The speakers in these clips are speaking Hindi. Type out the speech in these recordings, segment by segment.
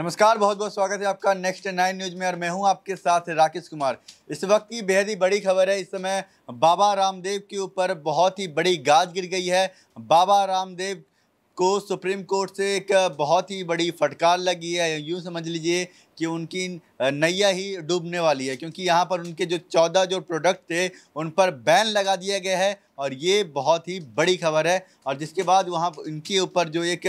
नमस्कार बहुत बहुत स्वागत है आपका नेक्स्ट नाइन न्यूज में और मैं हूं आपके साथ राकेश कुमार इस वक्त की बेहद ही बड़ी खबर है इस समय बाबा रामदेव के ऊपर बहुत ही बड़ी गाज गिर गई है बाबा रामदेव को सुप्रीम कोर्ट से एक बहुत ही बड़ी फटकार लगी है यूं समझ लीजिए कि उनकी नैया ही डूबने वाली है क्योंकि यहाँ पर उनके जो चौदह जो प्रोडक्ट थे उन पर बैन लगा दिया गया है और ये बहुत ही बड़ी खबर है और जिसके बाद वहाँ इनके ऊपर जो एक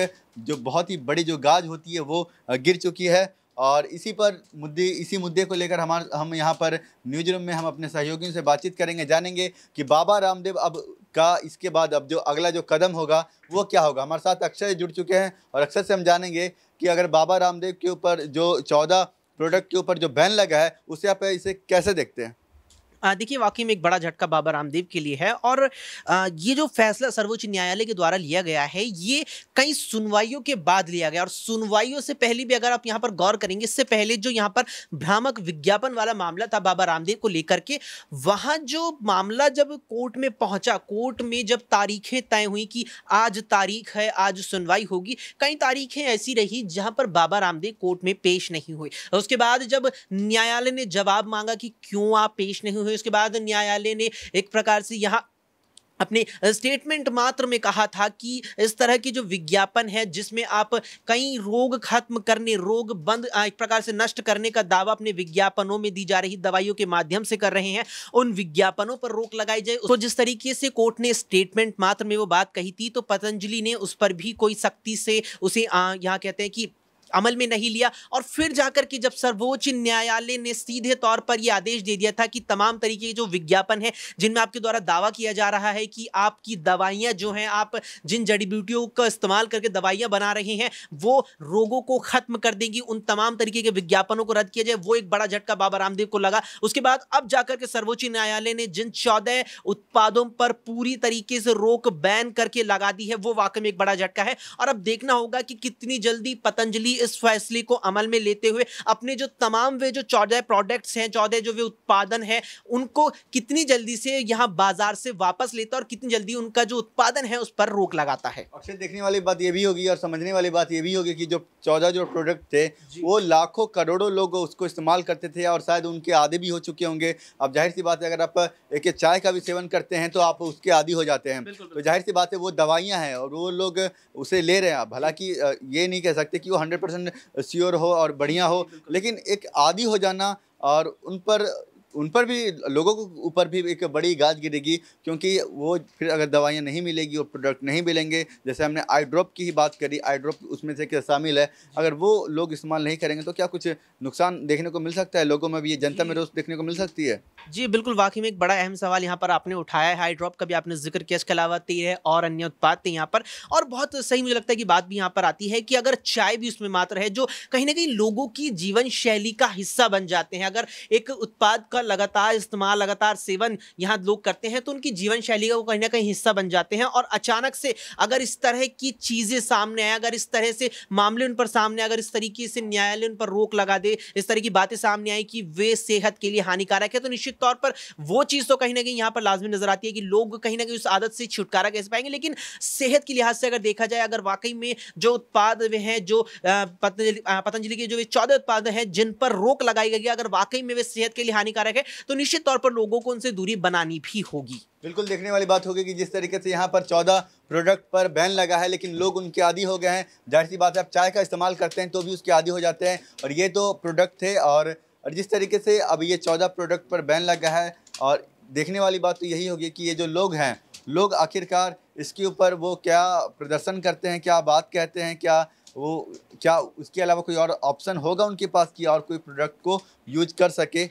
जो बहुत ही बड़ी जो गाज होती है वो गिर चुकी है और इसी पर मुद्दे इसी मुद्दे को लेकर हमारे हम यहाँ पर न्यूज रूम में हम अपने सहयोगियों से बातचीत करेंगे जानेंगे कि बाबा रामदेव अब का इसके बाद अब जो अगला जो कदम होगा वो क्या होगा हमारे साथ अक्षय जुड़ चुके हैं और अक्षय से हम जानेंगे कि अगर बाबा रामदेव के ऊपर जो चौदह प्रोडक्ट के ऊपर जो बैन लगा है उसे आप इसे कैसे देखते हैं देखिए वाकई में एक बड़ा झटका बाबा रामदेव के लिए है और ये जो फैसला सर्वोच्च न्यायालय के द्वारा लिया गया है ये कई सुनवाइयों के बाद लिया गया और सुनवाइयों से पहले भी अगर आप यहाँ पर गौर करेंगे इससे पहले जो यहाँ पर भ्रामक विज्ञापन वाला मामला था बाबा रामदेव को लेकर के वहाँ जो मामला जब कोर्ट में पहुँचा कोर्ट में जब तारीखें तय हुई कि आज तारीख है आज सुनवाई होगी कई तारीखें ऐसी रही जहाँ पर बाबा रामदेव कोर्ट में पेश नहीं हुए उसके बाद जब न्यायालय ने जवाब मांगा कि क्यों आप पेश नहीं हुए हुई उसके बाद न्यायालय ने एक प्रकार से यहाँ अपने स्टेटमेंट मात्र में कहा था कि इस तरह की जो विज्ञापन है जिसमें आप कई रोग खत्म करने रोग बंद एक प्रकार से नष्ट करने का दावा अपने विज्ञापनों में दी जा रही दवाइयों के माध्यम से कर रहे हैं उन विज्ञापनों पर रोक लगाई जाए तो जिस तरीके से कोर्ट ने स्टेटमेंट मात्र में वो बात कही थी तो पतंजलि ने उस पर भी कोई सख्ती से उसे यहाँ कहते हैं कि अमल में नहीं लिया और फिर जाकर के जब सर्वोच्च न्यायालय ने सीधे तौर पर यह आदेश दे दिया था कि तमाम तरीके के जो विज्ञापन है जिनमें आपके द्वारा दावा किया जा रहा है कि आपकी दवाइयाँ जो हैं आप जिन जड़ी बूटियों का इस्तेमाल करके दवाइयाँ बना रहे हैं वो रोगों को ख़त्म कर देंगी उन तमाम तरीके के विज्ञापनों को रद्द किया जाए वो एक बड़ा झटका बाबा रामदेव को लगा उसके बाद अब जाकर के सर्वोच्च न्यायालय ने जिन चौदह उत्पादों पर पूरी तरीके से रोक बैन करके लगा दी है वो वाकई में एक बड़ा झटका है और अब देखना होगा कि कितनी जल्दी पतंजलि इस फैसले को अमल में लेते हुए अपने जो तमाम वे जो चौदह प्रोडक्ट्स हैं चौदह जो वे उत्पादन हैं उनको कितनी जल्दी से यहाँ बाजार से वापस लेता और कितनी जल्दी उनका जो उत्पादन है उस पर रोक लगाता है अक्षय देखने वाली बात ये भी होगी और समझने वाली बात ये भी होगी कि जो चौदह जो प्रोडक्ट थे वो लाखों करोड़ों लोग उसको इस्तेमाल करते थे और शायद उनके आदि भी हो चुके होंगे अब जाहिर सी बात है अगर आप एक चाय का भी सेवन करते हैं तो आप उसके आदि हो जाते हैं तो जाहिर सी बात है वो दवाइयाँ हैं और वो लोग उसे ले रहे हैं आप हालांकि ये नहीं कह सकते कि वो हंड्रेड परसेंट श्योर हो और बढ़िया हो लेकिन एक आदि हो जाना और उन पर उन पर भी लोगों को ऊपर भी एक बड़ी गाज गिरेगी क्योंकि वो फिर अगर दवाइयाँ नहीं मिलेगी और प्रोडक्ट नहीं मिलेंगे जैसे हमने आई ड्रॉप की ही बात करी आई ड्रॉप उसमें से क्या शामिल है अगर वो लोग इस्तेमाल नहीं करेंगे तो क्या कुछ नुकसान देखने को मिल सकता है लोगों में भी ये जनता में रोज देखने को मिल सकती है जी बिल्कुल वाकई में एक बड़ा अहम सवाल यहाँ पर आपने उठाया है आई ड्रॉप का भी आपने जिक्र किया इसके अलावा तीर है और अन्य उत्पाद थे यहाँ पर और बहुत सही मुझे लगता है कि बात भी यहाँ पर आती है कि अगर चाय भी उसमें मात्र है जो कहीं ना कहीं लोगों की जीवन शैली का हिस्सा बन जाते हैं अगर एक उत्पाद का का लगातार इस्तेमाल लगातार सेवन यहाँ लोग करते हैं तो उनकी जीवन शैली का वो कहीं ना कहीं हिस्सा बन जाते हैं और अचानक से अगर इस तरह की चीज़ें सामने आए अगर इस तरह से मामले उन पर सामने अगर इस तरीके से न्यायालय उन पर रोक लगा दे इस तरह की बातें सामने आई कि वे सेहत के लिए हानिकारक है तो निश्चित तौर पर वो चीज़ तो कहीं ना कहीं यहाँ पर लाजमी नजर आती है कि लोग कहीं ना कहीं उस आदत से छुटकारा कैसे पाएंगे लेकिन सेहत के लिहाज से अगर देखा जाए अगर वाकई में जो उत्पाद वे हैं जो पतंजलि पतंजलि के जो चौदह उत्पाद हैं जिन पर रोक लगाई गई है अगर वाकई में वे सेहत के लिए हानिकारक हानिकारक है तो निश्चित तौर पर लोगों को उनसे दूरी बनानी भी होगी बिल्कुल देखने वाली बात होगी कि जिस तरीके से यहाँ पर चौदह प्रोडक्ट पर बैन लगा है लेकिन लोग उनके आदि हो गए हैं जाहिर सी बात है आप चाय का इस्तेमाल करते हैं तो भी उसके आदि हो जाते हैं और ये तो प्रोडक्ट थे और और जिस तरीके से अब ये चौदह प्रोडक्ट पर बैन लगा है और देखने वाली बात तो यही होगी कि ये जो लोग हैं लोग आखिरकार इसके ऊपर वो क्या प्रदर्शन करते हैं क्या बात कहते हैं क्या वो क्या उसके अलावा कोई और ऑप्शन होगा उनके पास कि और कोई प्रोडक्ट को यूज कर सके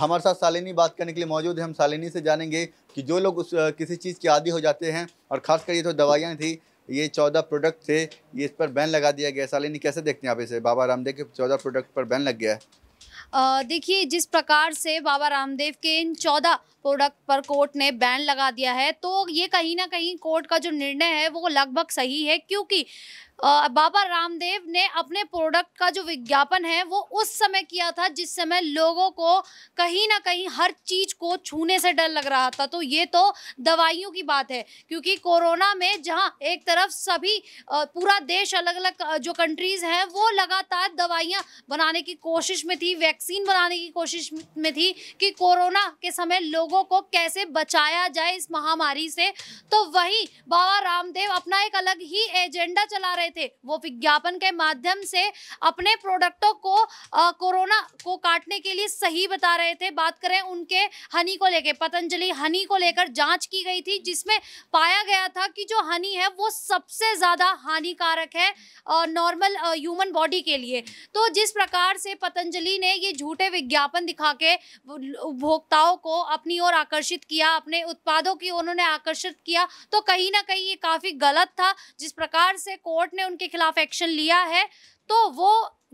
हमारे साथ सालिनी बात करने के लिए मौजूद है हम सालिनी से जानेंगे कि जो लोग उस किसी चीज़ के आदि हो जाते हैं और खासकर ये तो दवाइयाँ थी ये चौदह प्रोडक्ट थे ये इस पर बैन लगा दिया गया सालिनी कैसे देखते हैं आप इसे बाबा रामदेव के चौदह प्रोडक्ट पर बैन लग गया है देखिए जिस प्रकार से बाबा रामदेव के इन चौदह प्रोडक्ट पर कोर्ट ने बैन लगा दिया है तो ये कहीं ना कहीं कोर्ट का जो निर्णय है वो लगभग सही है क्योंकि बाबा रामदेव ने अपने प्रोडक्ट का जो विज्ञापन है वो उस समय किया था जिस समय लोगों को कहीं ना कहीं हर चीज़ को छूने से डर लग रहा था तो ये तो दवाइयों की बात है क्योंकि कोरोना में जहां एक तरफ सभी पूरा देश अलग अलग जो कंट्रीज़ हैं वो लगातार दवाइयाँ बनाने की कोशिश में थी वैक्सीन बनाने की कोशिश में थी कि कोरोना के समय लोगों को कैसे बचाया जाए इस महामारी से तो वही बाबा रामदेव अपना एक अलग ही एजेंडा चला रहे रहे थे वो विज्ञापन के माध्यम से अपने प्रोडक्टों को आ, कोरोना को काटने के लिए सही बता रहे थे बात करें उनके हनी को लेकर पतंजलि हनी को लेकर जांच की गई थी जिसमें पाया गया था कि जो हनी है वो सबसे ज़्यादा हानिकारक है नॉर्मल ह्यूमन बॉडी के लिए तो जिस प्रकार से पतंजलि ने ये झूठे विज्ञापन दिखा के उपभोक्ताओं को अपनी ओर आकर्षित किया अपने उत्पादों की उन्होंने आकर्षित किया तो कहीं ना कहीं ये काफ़ी गलत था जिस प्रकार से कोर्ट ने उनके खिलाफ एक्शन लिया है तो वो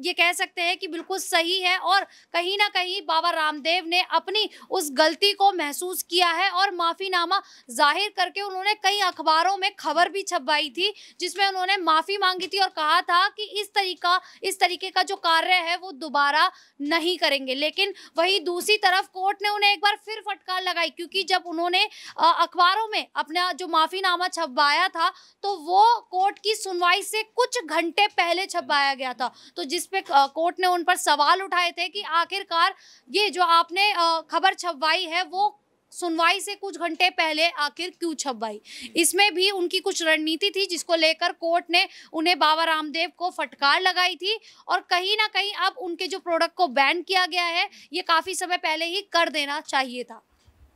ये कह सकते हैं कि बिल्कुल सही है और कहीं ना कहीं बाबा रामदेव ने अपनी उस गलती को महसूस किया है और माफ़ीनामा जाहिर करके उन्होंने कई अखबारों में खबर भी छपवाई थी जिसमें उन्होंने माफ़ी मांगी थी और कहा था कि इस तरीका इस तरीके का जो कार्य है वो दोबारा नहीं करेंगे लेकिन वही दूसरी तरफ कोर्ट ने उन्हें एक बार फिर फटकार लगाई क्योंकि जब उन्होंने अखबारों में अपना जो माफ़ीनामा छपवाया था तो वो कोर्ट की सुनवाई से कुछ घंटे पहले छपवाया गया था तो जिस पे कोर्ट ने उन पर सवाल उठाए थे कि आखिरकार ये जो आपने खबर छपवाई है वो सुनवाई से कुछ घंटे पहले आखिर क्यों छपवाई इसमें भी उनकी कुछ रणनीति थी जिसको लेकर कोर्ट ने उन्हें बाबा रामदेव को फटकार लगाई थी और कहीं ना कहीं अब उनके जो प्रोडक्ट को बैन किया गया है ये काफ़ी समय पहले ही कर देना चाहिए था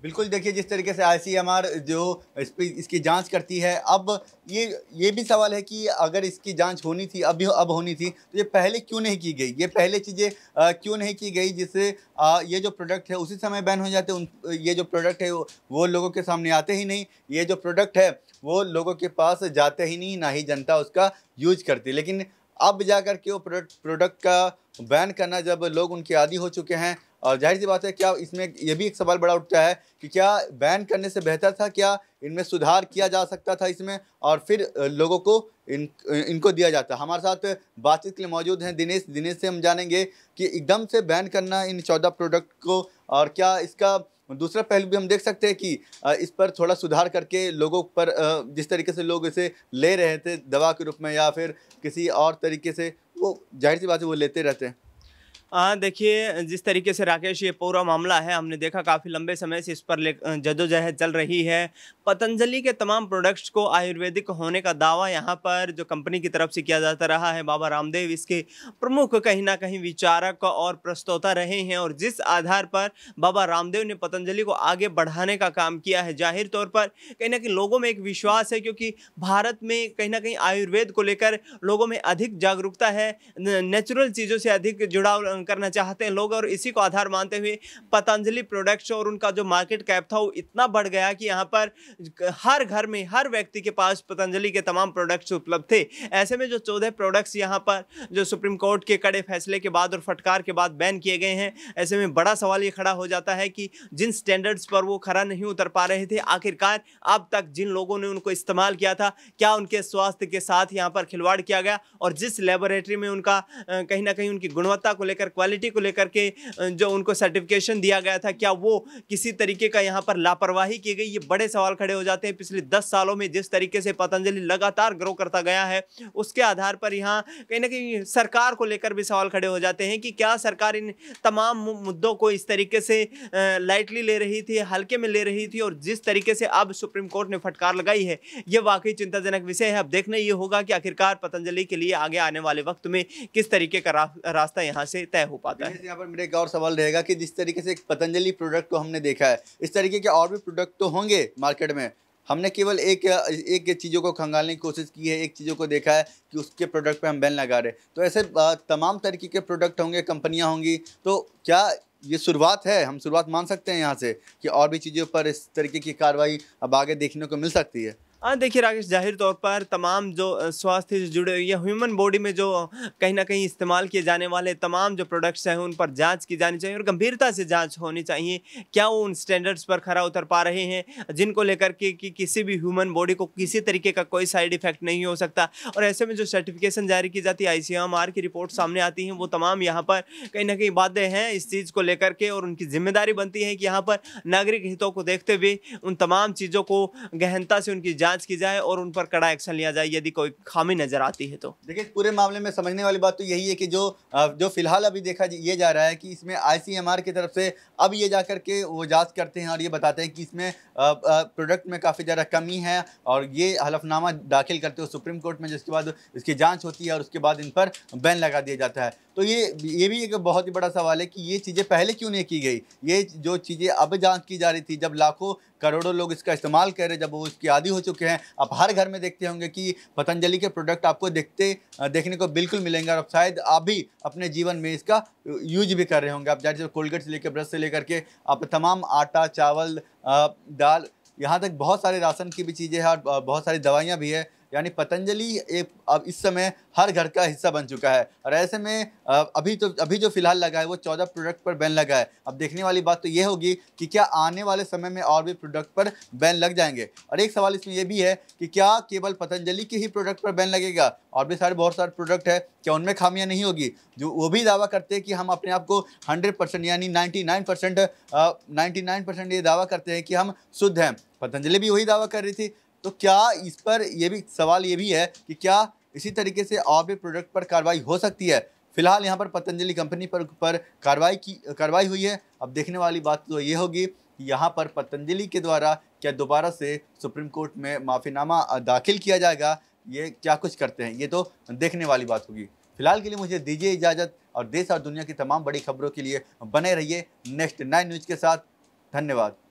बिल्कुल देखिए जिस तरीके से आईसीएमआर जो इस पर इसकी जांच करती है अब ये ये भी सवाल है कि अगर इसकी जांच होनी थी अभी अब होनी थी तो ये पहले क्यों नहीं की गई ये पहले चीज़ें क्यों नहीं की गई जिससे ये जो प्रोडक्ट है उसी समय बैन हो जाते उन ये जो प्रोडक्ट है वो लोगों के सामने आते ही नहीं ये जो प्रोडक्ट है वो लोगों के पास जाते ही नहीं ना ही जनता उसका यूज करती लेकिन अब जा कर के वो प्रोडक्ट का बैन करना जब लोग उनके आदि हो चुके हैं और जाहिर सी बात है क्या इसमें यह भी एक सवाल बड़ा उठता है कि क्या बैन करने से बेहतर था क्या इनमें सुधार किया जा सकता था इसमें और फिर लोगों को इन इनको दिया जाता हमारे साथ बातचीत के लिए मौजूद हैं दिनेश दिनेश से हम जानेंगे कि एकदम से बैन करना इन चौदह प्रोडक्ट को और क्या इसका दूसरा पहलू भी हम देख सकते हैं कि इस पर थोड़ा सुधार करके लोगों पर जिस तरीके से लोग इसे ले रहे थे दवा के रूप में या फिर किसी और तरीके से वो जाहिर सी बात है वो लेते रहते हैं देखिए जिस तरीके से राकेश ये पूरा मामला है हमने देखा काफ़ी लंबे समय से इस पर ले जदोजहद चल रही है पतंजलि के तमाम प्रोडक्ट्स को आयुर्वेदिक होने का दावा यहाँ पर जो कंपनी की तरफ से किया जाता रहा है बाबा रामदेव इसके प्रमुख कहीं ना कहीं विचारक और प्रस्तोता रहे हैं और जिस आधार पर बाबा रामदेव ने पतंजलि को आगे बढ़ाने का काम किया है जाहिर तौर पर कहीं ना कहीं लोगों में एक विश्वास है क्योंकि भारत में कहीं ना कहीं आयुर्वेद को लेकर लोगों में अधिक जागरूकता है नेचुरल चीज़ों से अधिक जुड़ाव करना चाहते हैं लोग और इसी को आधार मानते हुए पतंजलि प्रोडक्ट्स और उनका जो मार्केट कैप था वो इतना बढ़ गया कि यहाँ पर हर घर में हर व्यक्ति के पास पतंजलि के तमाम प्रोडक्ट्स उपलब्ध थे ऐसे में जो चौदह प्रोडक्ट्स यहाँ पर जो सुप्रीम कोर्ट के कड़े फैसले के बाद और फटकार के बाद बैन किए गए हैं ऐसे में बड़ा सवाल ये खड़ा हो जाता है कि जिन स्टैंडर्ड्स पर वो खरा नहीं उतर पा रहे थे आखिरकार अब तक जिन लोगों ने उनको इस्तेमाल किया था क्या उनके स्वास्थ्य के साथ यहाँ पर खिलवाड़ किया गया और जिस लेबोरेटरी में उनका कहीं ना कहीं उनकी गुणवत्ता को लेकर लेकर क्वालिटी को लेकर के जो उनको सर्टिफिकेशन दिया गया था क्या वो किसी तरीके का यहाँ पर लापरवाही की गई ये बड़े सवाल खड़े हो जाते हैं पिछले दस सालों में जिस तरीके से पतंजलि लगातार ग्रो करता गया है उसके आधार पर यहाँ कहीं ना कहीं सरकार को लेकर भी सवाल खड़े हो जाते हैं कि क्या सरकार इन तमाम मुद्दों को इस तरीके से लाइटली ले रही थी हल्के में ले रही थी और जिस तरीके से अब सुप्रीम कोर्ट ने फटकार लगाई है ये वाकई चिंताजनक विषय है अब देखना ये होगा कि आखिरकार पतंजलि के लिए आगे आने वाले वक्त में किस तरीके का रास्ता यहाँ से तय हो पाता है यहाँ पर मेरा एक और सवाल रहेगा कि जिस तरीके से पतंजलि प्रोडक्ट को हमने देखा है इस तरीके के और भी प्रोडक्ट तो होंगे मार्केट में हमने केवल एक एक चीज़ों को खंगालने की कोशिश की है एक चीज़ों को देखा है कि उसके प्रोडक्ट पे हम बैन लगा रहे तो ऐसे तमाम तरीके के प्रोडक्ट होंगे कंपनियां होंगी तो क्या ये शुरुआत है हम शुरुआत मान सकते हैं यहाँ से कि और भी चीज़ों पर इस तरीके की कार्रवाई अब आगे देखने को मिल सकती है हाँ देखिए राकेश जाहिर तौर पर तमाम जो स्वास्थ्य से जुड़े हुए ह्यूमन बॉडी में जो कहीं ना कहीं इस्तेमाल किए जाने वाले तमाम जो प्रोडक्ट्स हैं उन पर जांच की जानी चाहिए और गंभीरता से जांच होनी चाहिए क्या वो उन स्टैंडर्ड्स पर खरा उतर पा रहे हैं जिनको लेकर के कि किसी भी ह्यूमन बॉडी को किसी तरीके का कोई साइड इफेक्ट नहीं हो सकता और ऐसे में जो सर्टिफिकेशन जारी की जाती है आई की रिपोर्ट सामने आती हैं वो तमाम यहाँ पर कहीं ना कहीं बातें हैं इस चीज़ को लेकर के और उनकी जिम्मेदारी बनती है कि यहाँ पर नागरिक हितों को देखते हुए उन तमाम चीज़ों को गहनता से उनकी जाँच जांच की जाए और उन पर कड़ा एक्शन लिया जाए यदि कोई खामी नजर आती है तो देखिए पूरे मामले में समझने वाली बात तो यही है कि जो जो फिलहाल अभी देखा ये जा रहा है कि इसमें आईसीएमआर की तरफ से अब ये जा करके वो जांच करते हैं और ये बताते हैं कि इसमें प्रोडक्ट में काफ़ी ज़्यादा कमी है और ये हलफनामा दाखिल करते हो सुप्रीम कोर्ट में जिसके बाद इसकी जाँच होती है और उसके बाद इन पर बैन लगा दिया जाता है तो ये ये भी एक बहुत ही बड़ा सवाल है कि ये चीज़ें पहले क्यों नहीं की गई ये जो चीज़ें अब जांच की जा रही थी जब लाखों करोड़ों लोग इसका इस्तेमाल कर रहे हैं जब वो इसकी आदि हो चुके हैं आप हर घर में देखते होंगे कि पतंजलि के प्रोडक्ट आपको देखते देखने को बिल्कुल मिलेंगे और शायद आप भी अपने जीवन में इसका यूज भी कर रहे होंगे आप जैसे कोलगेट से लेकर ब्रश से लेकर के आप तमाम आटा चावल दाल यहाँ तक बहुत सारे राशन की भी चीज़ें हैं और बहुत सारी दवाइयाँ भी है यानी पतंजलि एक अब इस समय हर घर का हिस्सा बन चुका है और ऐसे में अभी तो अभी जो फिलहाल लगा है वो चौदह प्रोडक्ट पर बैन लगा है अब देखने वाली बात तो ये होगी कि क्या आने वाले समय में और भी प्रोडक्ट पर बैन लग जाएंगे और एक सवाल इसमें यह भी है कि क्या केवल पतंजलि के ही प्रोडक्ट पर बैन लगेगा और भी सारे बहुत सारे प्रोडक्ट है क्या उनमें खामियाँ नहीं होगी जो वो भी दावा करते हैं कि हम अपने आप को हंड्रेड परसेंट यानी ninety nine percent ninety nine percent ये दावा करते हैं कि हम शुद्ध हैं पतंजलि भी वही दावा कर रही थी तो क्या इस पर यह भी सवाल ये भी है कि क्या इसी तरीके से और भी प्रोडक्ट पर कार्रवाई हो सकती है फिलहाल यहाँ पर पतंजलि कंपनी पर पर कार्रवाई की कार्रवाई हुई है अब देखने वाली बात तो ये होगी कि यहाँ पर पतंजलि के द्वारा क्या दोबारा से सुप्रीम कोर्ट में माफ़ीनामा दाखिल किया जाएगा ये क्या कुछ करते हैं ये तो देखने वाली बात होगी फिलहाल के लिए मुझे दीजिए इजाज़त और देश और दुनिया की तमाम बड़ी खबरों के लिए बने रहिए नेक्स्ट नाइन न्यूज़ के साथ धन्यवाद